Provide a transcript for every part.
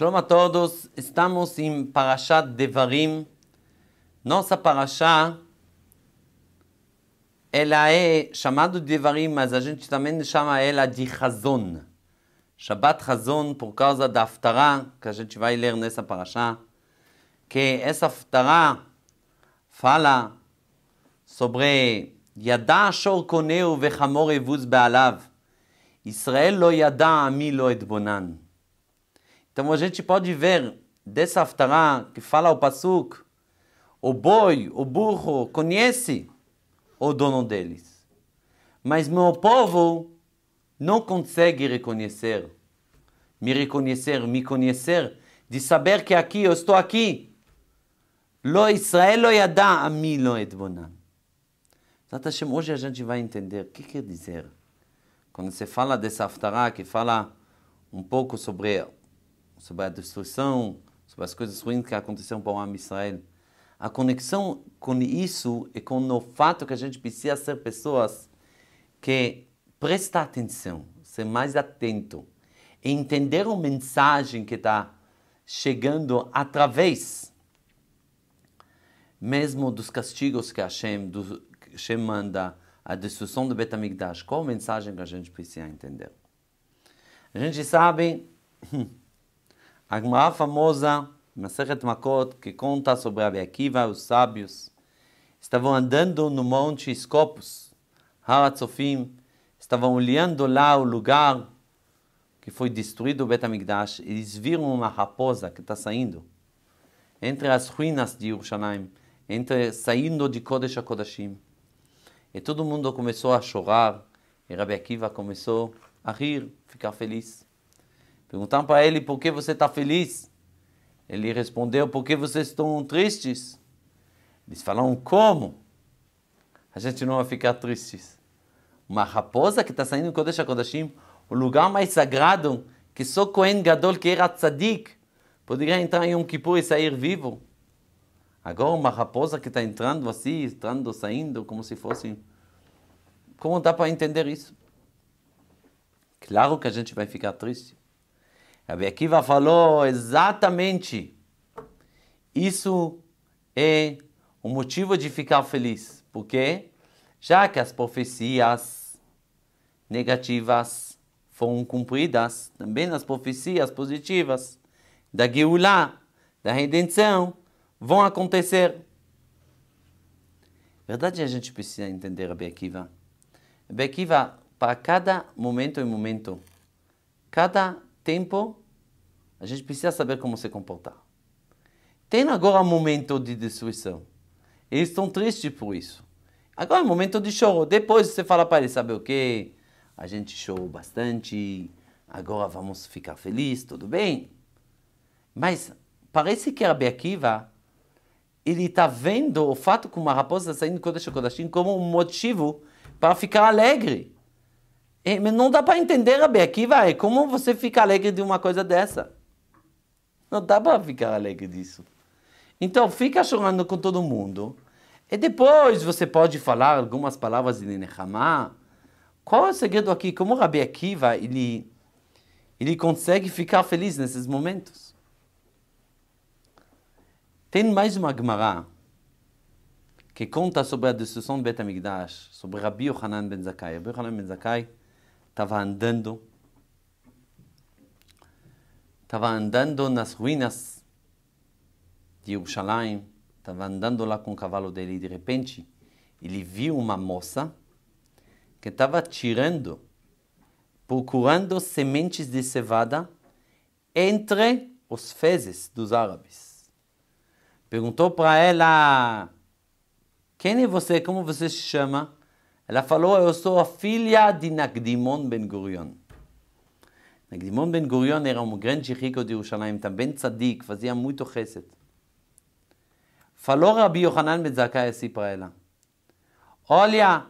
Shalom a todos, estamos en Parashat Devarim. Nossa Parashá, ela é chamada de Devarim, mas a gente também chama ela de Chazon. Shabbat Chazon, por causa da Aftará, que a gente vai ler nessa Parashá. Que essa Aftará fala sobre Yadá Shor Koneu Vechamor Evuz Be'alav. Israel lo a ami lo etbonan. Então a gente pode ver dessa Haftarah que fala o Pasuk, o boi, o burro, conhece o dono deles. Mas meu povo não consegue reconhecer. Me reconhecer, me conhecer, de saber que aqui eu estou aqui. Lo Israel lo yada a mim lo etbonam. Hashem, hoje a gente vai entender o que quer dizer. Quando se fala dessa Haftarah que fala um pouco sobre sobre a destruição, sobre as coisas ruins que aconteceram para o homem Israel. A conexão com isso e com o fato que a gente precisa ser pessoas que prestar atenção, ser mais atento, e entender a mensagem que está chegando através mesmo dos castigos que Hashem, do, Hashem manda, a destruição do Betamigdash. Qual a mensagem que a gente precisa entender? A gente sabe hum, a Gemara famosa, Maseret Makot, que conta sobre Rabi Akiva, os sábios, estavam andando no monte Scopus, Haratzofim, estavam olhando lá o lugar que foi destruído o Betamigdash, eles viram uma raposa que está saindo entre as ruínas de Yerushalayim, entre, saindo de Kodesh a Kodashim. E todo mundo começou a chorar, e Rabi Akiva começou a rir, ficar feliz. Perguntaram para ele por que você está feliz. Ele respondeu, por que vocês estão tristes? Eles falaram, como? A gente não vai ficar tristes. Uma raposa que está saindo do Kodesh HaKodashim, o lugar mais sagrado, que só Cohen Gadol, que era tzadik, poderia entrar em um Kippur e sair vivo. Agora uma raposa que está entrando assim, entrando, saindo, como se fosse... Como dá para entender isso? Claro que a gente vai ficar triste. Rabi Akiva falou exatamente. Isso é o um motivo de ficar feliz. porque Já que as profecias negativas foram cumpridas, também as profecias positivas da Geulah, da redenção, vão acontecer. Verdade, a gente precisa entender Rabi Akiva. Rabi Akiva, para cada momento e momento, cada tempo a gente precisa saber como se comportar. Tem agora um momento de destruição. Eles estão tristes por isso. Agora é um momento de choro. Depois você fala para eles, sabe o quê? A gente chorou bastante, agora vamos ficar felizes, tudo bem? Mas parece que a Akiva, ele está vendo o fato com uma raposa está saindo do Kodesh Kodashim como um motivo para ficar alegre. É, mas não dá para entender, a Akiva, é como você fica alegre de uma coisa dessa. Não dá para ficar alegre disso. Então, fica chorando com todo mundo. E depois você pode falar algumas palavras de Nehamá. Qual é o segredo aqui? Como o Rabi Akiva, ele, ele consegue ficar feliz nesses momentos? Tem mais uma Gemara que conta sobre a destruição de Bet HaMikdash, sobre Rabi Yohanan Ben rabbi Rabi Yohanan Ben Zakkai estava andando estava andando nas ruínas de Yerushalayim, estava andando lá com o cavalo dele e de repente ele viu uma moça que estava tirando, procurando sementes de cevada entre os fezes dos árabes. Perguntou para ela: Quem é você? Como você se chama? Ela falou: Eu sou a filha de Nagdimon Ben Gurion. Nagdimon Ben Gurion era um grande rico de Jerusalém, também tzadik, fazia muito chesed. Falou Rabbi Yohanan Ben Zakai assim para ela: Olha,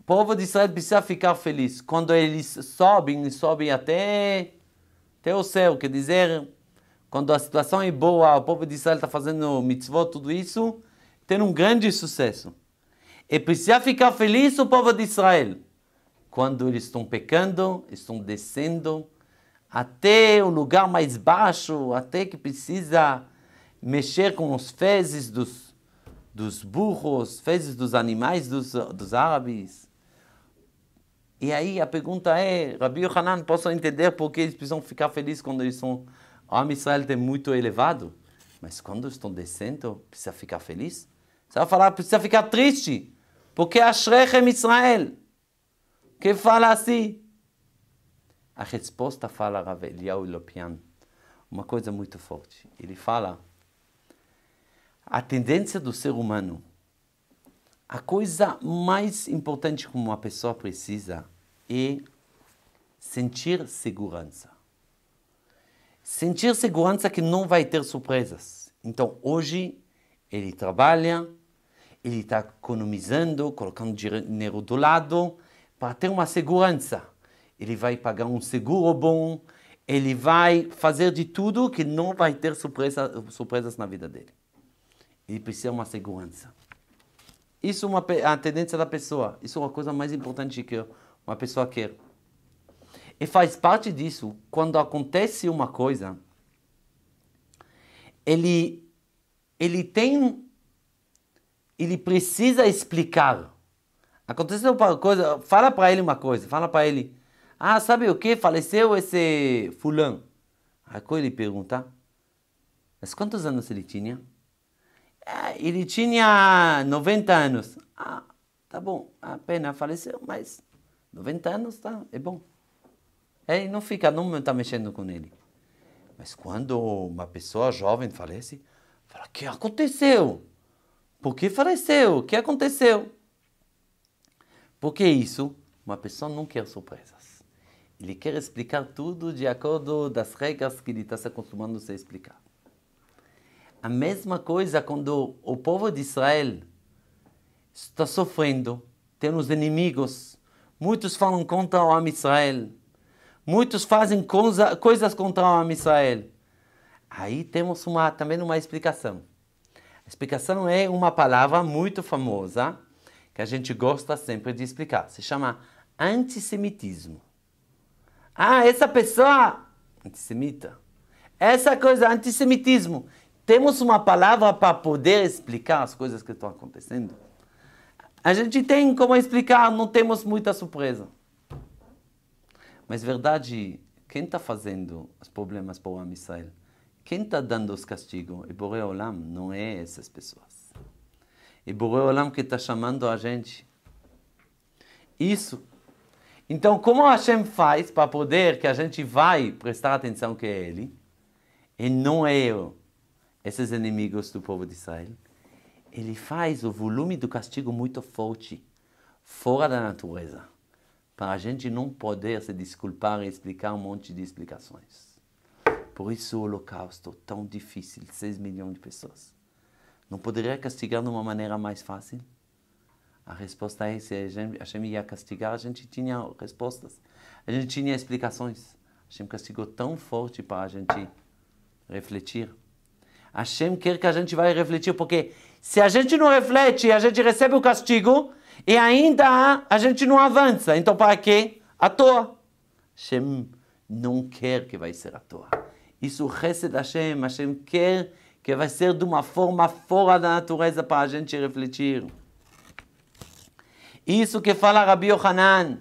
o povo de Israel precisa ficar feliz. Quando eles sobem, sobem até, até o céu. Quer dizer, quando a situação é boa, o povo de Israel está fazendo mitzvot, tudo isso, tem um grande sucesso. E precisa ficar feliz o povo de Israel quando eles estão pecando, estão descendo até o lugar mais baixo, até que precisa mexer com os fezes dos, dos burros, fezes dos animais dos, dos árabes. E aí a pergunta é, Rabi Hanan, posso entender por que eles precisam ficar felizes quando eles são... O homem Israel tem muito elevado, mas quando estão descendo, precisa ficar feliz? Você vai falar, precisa ficar triste, porque Ashrechem Israel que fala assim. A resposta fala Rav Eliyahu Lopian, uma coisa muito forte. Ele fala, a tendência do ser humano, a coisa mais importante que uma pessoa precisa é sentir segurança. Sentir segurança que não vai ter surpresas. Então, hoje, ele trabalha, ele está economizando, colocando dinheiro do lado, para ter uma segurança. Ele vai pagar um seguro bom, ele vai fazer de tudo que não vai ter surpresa, surpresas na vida dele. Ele precisa de uma segurança. Isso é uma, a tendência da pessoa. Isso é uma coisa mais importante que uma pessoa quer. E faz parte disso, quando acontece uma coisa, ele, ele tem, ele precisa explicar Aconteceu uma coisa, fala para ele uma coisa, fala para ele. Ah, sabe o que? Faleceu esse fulano. Aí quando ele pergunta, mas quantos anos ele tinha? É, ele tinha 90 anos. Ah, tá bom, a pena faleceu, mas 90 anos tá, é bom. Ele é, não fica, não está mexendo com ele. Mas quando uma pessoa jovem falece, fala, o que aconteceu? Por que faleceu? O que aconteceu? Porque isso, uma pessoa não quer é surpresas. Ele quer explicar tudo de acordo das regras que ele está se acostumando a se explicar. A mesma coisa quando o povo de Israel está sofrendo, tem os inimigos, muitos falam contra o Am Israel, muitos fazem coisa, coisas contra o Am Israel. Aí temos uma, também uma explicação. A explicação é uma palavra muito famosa que a gente gosta sempre de explicar. Se chama antissemitismo. Ah, essa pessoa antissemita. Essa coisa, antissemitismo. Temos uma palavra para poder explicar as coisas que estão acontecendo? A gente tem como explicar, não temos muita surpresa. Mas, verdade, quem está fazendo os problemas para o Am Israel? Quem está dando os castigos? E Borei Olam não é essas pessoas e Borei Olam que está chamando a gente. Isso. Então, como Hashem faz para poder que a gente vai prestar atenção que é Ele, e não é eu, esses inimigos do povo de Israel, Ele faz o volume do castigo muito forte, fora da natureza, para a gente não poder se desculpar e explicar um monte de explicações. Por isso o holocausto tão difícil, 6 milhões de pessoas. Não poderia castigar de uma maneira mais fácil? A resposta é se Hashem ia castigar, a gente tinha respostas. A gente tinha explicações. Hashem castigou tão forte para a gente refletir. Hashem quer que a gente vá refletir, porque se a gente não reflete, a gente recebe o castigo e ainda a gente não avança. Então, para quê? À toa. Hashem não quer que vai ser à toa. Isso recebe Hashem. Hashem quer que vai ser de uma forma fora da natureza para a gente refletir. Isso que fala Rabi Yohanan.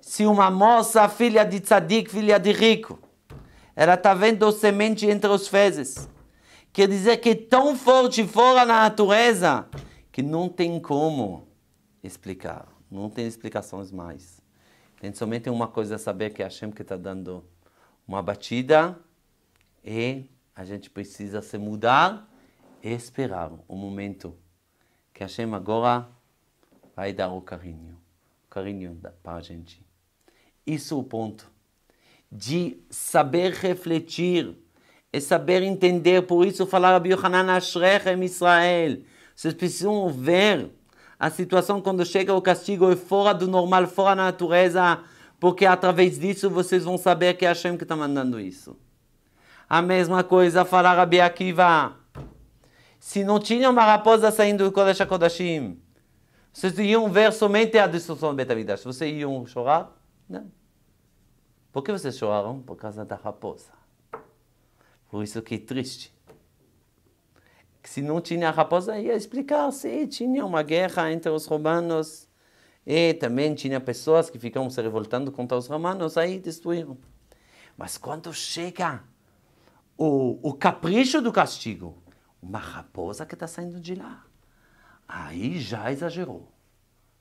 Se uma moça, filha de tzadik, filha de rico, ela está vendo semente entre os fezes, quer dizer que é tão forte fora da natureza que não tem como explicar. Não tem explicações mais. Tem somente uma coisa a saber que é Hashem que está dando uma batida e a gente precisa se mudar e esperar o momento que Hashem agora vai dar o carinho, o carinho para a gente. Isso é o ponto de saber refletir é saber entender. Por isso, falar Rabi Yohanan Ashrechem Israel. Vocês precisam ver a situação quando chega o castigo é fora do normal, fora da natureza, porque através disso vocês vão saber que é Hashem que está mandando isso. A mesma coisa fará Rabi Akiva. Se não tinha uma raposa saindo do Kodesh HaKodashim, vocês iam ver somente a destruição do Betamidash. Vocês iam chorar? Não. Por que vocês choraram? Por causa da raposa. Por isso que é triste. Se não tinha a raposa, ia explicar. Sim, tinha uma guerra entre os romanos. E também tinha pessoas que ficavam se revoltando contra os romanos. Aí destruíram. Mas quando chega o, o capricho do castigo. Uma raposa que está saindo de lá. Aí já exagerou.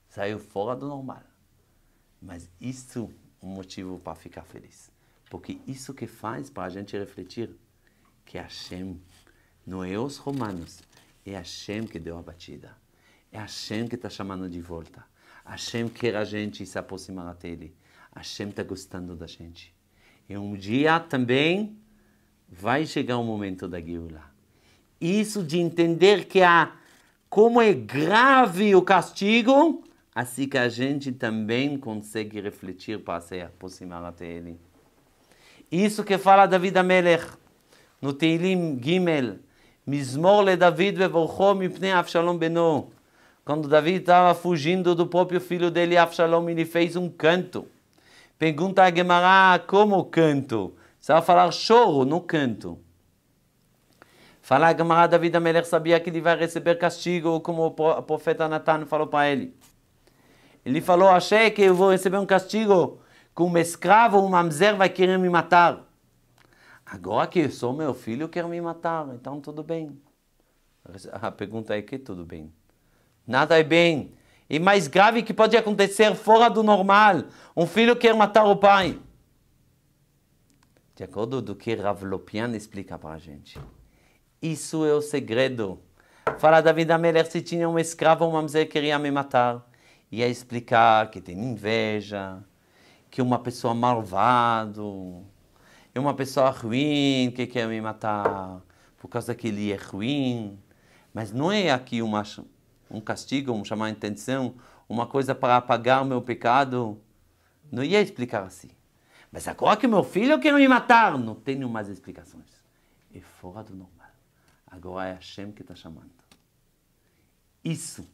Saiu fora do normal. Mas isso é um motivo para ficar feliz. Porque isso que faz para a gente refletir que Hashem não é os romanos, é Hashem que deu a batida. É Hashem que está chamando de volta. Hashem quer a gente se aproximar dele. Hashem está gostando da gente. E um dia também vai chegar o momento da Geulah. Isso de entender que há como é grave o castigo, assim que a gente também consegue refletir para se aproximar até ele. Isso que fala David Amelech no Teilim Gimel, Mismor le David mipnei Avshalom beno. Quando David estava fugindo do próprio filho dele, Avshalom, ele fez um canto. Pergunta a Gemara, como canto? Vai falar choro no canto. Falar Gamara David Amelech sabia que ele vai receber castigo, como o profeta Natan falou para ele. Ele falou, achei que eu vou receber um castigo, que um escravo, um mamzer vai querer me matar. Agora que eu sou meu filho, quer me matar, então tudo bem. A pergunta é que tudo bem. Nada é bem. E mais grave que pode acontecer fora do normal. Um filho quer matar o pai de acordo do que Rav Lopian explica para a gente. Isso é o segredo. Fala David Amelher, se tinha um escravo, uma mulher queria me matar. Ia é explicar que tem inveja, que uma pessoa malvada, é uma pessoa ruim que quer me matar por causa que ele é ruim. Mas não é aqui uma, um castigo, um chamar a atenção, uma coisa para apagar o meu pecado. Não ia explicar assim. Mas agora que meu filho quer me matar, não tenho mais explicações. É fora do normal. Agora é Hashem que está chamando. Isso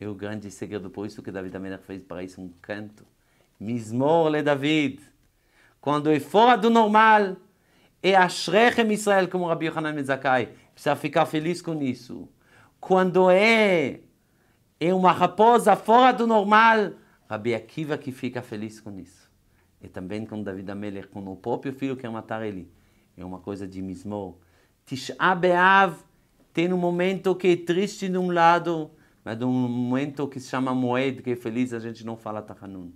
é o grande segredo. Por isso que David Amener fez para isso um canto. Mismor le David. Quando é fora do normal, é Ashrechem Israel, como Rabbi Yohanan Mezakai. Precisa ficar feliz com isso. Quando é, é uma raposa fora do normal, Rabbi Akiva que fica feliz com isso. E também com David Amelech, com o próprio filho que é matar ele. É uma coisa de mismor. Tisha B'Av tem um momento que é triste de um lado, mas de um momento que se chama Moed, que é feliz, a gente não fala Tachanun.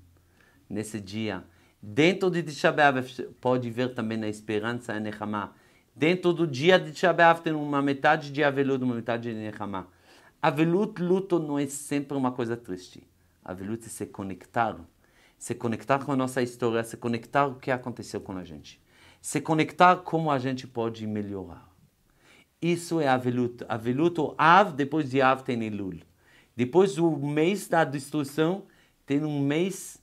Nesse dia. Dentro de Tisha B'Av pode ver também a esperança e a Nechama. Dentro do dia de Tisha B'Av tem uma metade de Avelut, uma metade de Nechama. Avelut, luto, não é sempre uma coisa triste. Avelut é se conectar se conectar com a nossa história, se conectar o que aconteceu com a gente, se conectar como a gente pode melhorar. Isso é aveluto. Aveluto Av, depois de Av tem Elul. Depois do mês da destruição, tem um mês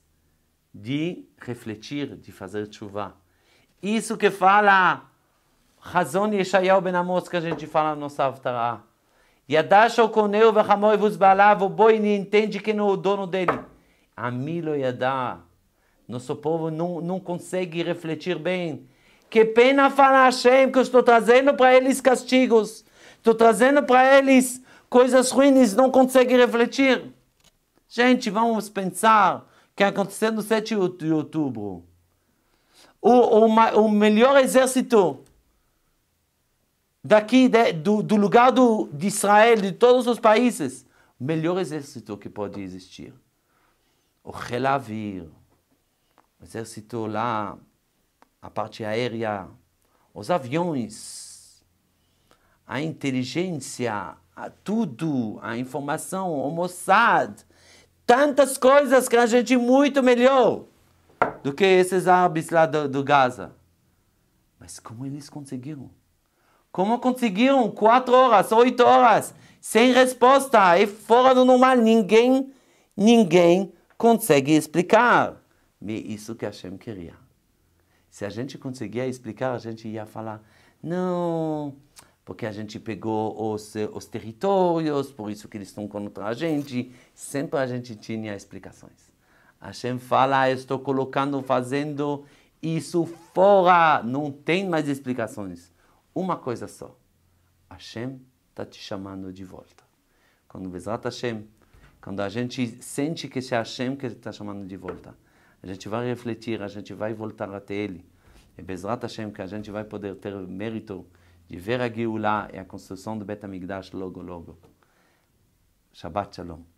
de refletir, de fazer chuva. Isso que fala Razon Yeshayahu ben Amos, que a gente fala na nossa Avtarah. Yadash Okoneu vechamoi vos balav, o boi entende que não é o dono dele. Amilo Yadá. Nosso povo não, não consegue refletir bem. Que pena falar Hashem que eu estou trazendo para eles castigos. Estou trazendo para eles coisas ruins, não consegue refletir. Gente, vamos pensar o que aconteceu no 7 de outubro. O, o, o melhor exército daqui, de, do, do, lugar do, de Israel, de todos os países, melhor exército que pode existir o relavir, o exército lá, a parte aérea, os aviões, a inteligência, a tudo, a informação, o Mossad, tantas coisas que a gente muito melhor do que esses árabes lá do, Gaza. Mas como eles conseguiram? Como conseguiram? Quatro horas, oito horas, sem resposta, é fora do normal. Ninguém, ninguém consegue explicar. E é isso que Hashem queria. Se a gente conseguia explicar, a gente ia falar, não, porque a gente pegou os, os territórios, por isso que eles estão contra a gente. Sempre a gente tinha explicações. Hashem fala, ah, estou colocando, fazendo isso fora. Não tem mais explicações. Uma coisa só. Hashem está te chamando de volta. Quando Bezrat Hashem quando a gente sente que é Hashem que está chamando de volta. A gente vai refletir, a gente vai voltar até Ele. E Bezrat Hashem, que a gente vai poder ter o mérito de ver a Geulah e a construção do Bet HaMikdash logo, logo. Shabbat Shalom.